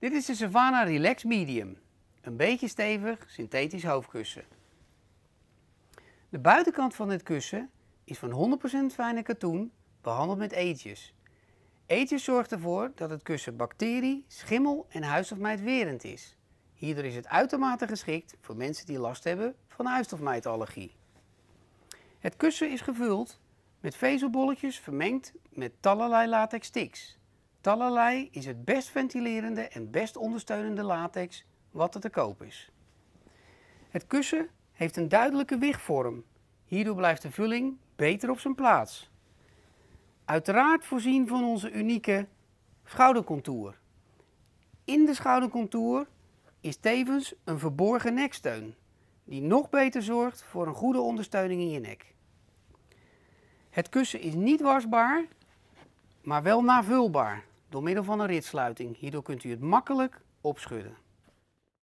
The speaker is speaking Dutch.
Dit is de Savannah Relax Medium. Een beetje stevig synthetisch hoofdkussen. De buitenkant van dit kussen is van 100% fijne katoen behandeld met eetjes. Eetjes zorgt ervoor dat het kussen bacterie, schimmel en huisstofmijtwerend is. Hierdoor is het uitermate geschikt voor mensen die last hebben van huisstofmijtallergie. Het kussen is gevuld met vezelbolletjes vermengd met tallerlei latex sticks. Tallerlei is het best ventilerende en best ondersteunende latex wat er te koop is. Het kussen heeft een duidelijke wigvorm. Hierdoor blijft de vulling beter op zijn plaats. Uiteraard voorzien van onze unieke schoudercontour. In de schoudercontour is tevens een verborgen neksteun, die nog beter zorgt voor een goede ondersteuning in je nek. Het kussen is niet wasbaar, maar wel navulbaar door middel van een ritsluiting. Hierdoor kunt u het makkelijk opschudden.